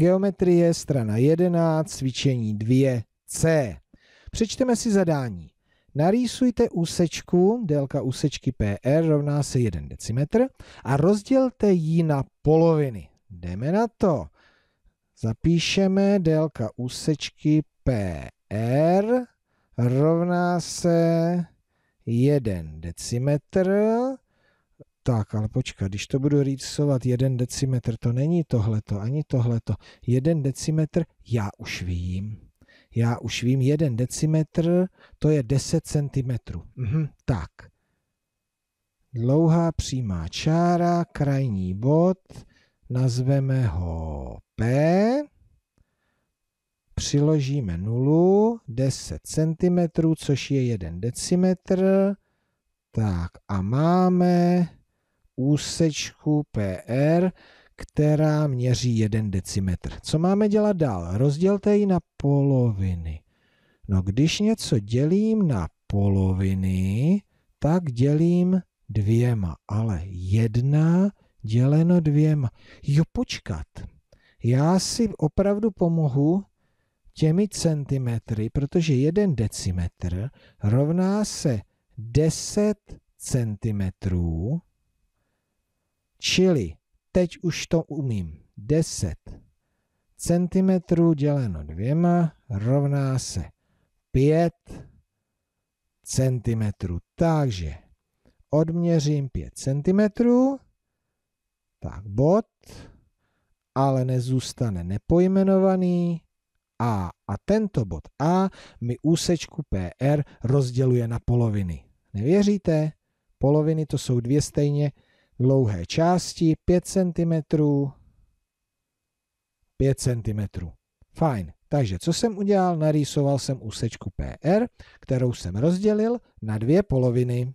Geometrie, strana 11, cvičení 2C. Přečteme si zadání. Narýsujte úsečku, délka úsečky PR rovná se 1 decimetr a rozdělte ji na poloviny. Jdeme na to. Zapíšeme délka úsečky PR rovná se 1 decimetr tak, ale počkat, když to budu rýsovat jeden decimetr, to není tohleto, ani tohleto. Jeden decimetr já už vím. Já už vím, jeden decimetr, to je 10 centimetrů. Mhm, tak. Dlouhá přímá čára, krajní bod, nazveme ho P, přiložíme nulu, 10 cm, což je jeden decimetr, tak a máme úsečku PR, která měří 1 decimetr. Co máme dělat dál? Rozdělte ji na poloviny. No když něco dělím na poloviny, tak dělím dvěma, ale jedna děleno dvěma. Jo, počkat. Já si opravdu pomohu těmi centimetry, protože jeden decimetr rovná se 10 centimetrů Čili teď už to umím. 10 centimetrů děleno dvěma rovná se 5 centimetrů. Takže odměřím 5 centimetrů, tak bod, ale nezůstane nepojmenovaný A. A tento bod A mi úsečku PR rozděluje na poloviny. Nevěříte? Poloviny to jsou dvě stejně dlouhé části 5 cm, 5 cm. Fajn. Takže co jsem udělal? Narýsoval jsem úsečku PR, kterou jsem rozdělil na dvě poloviny.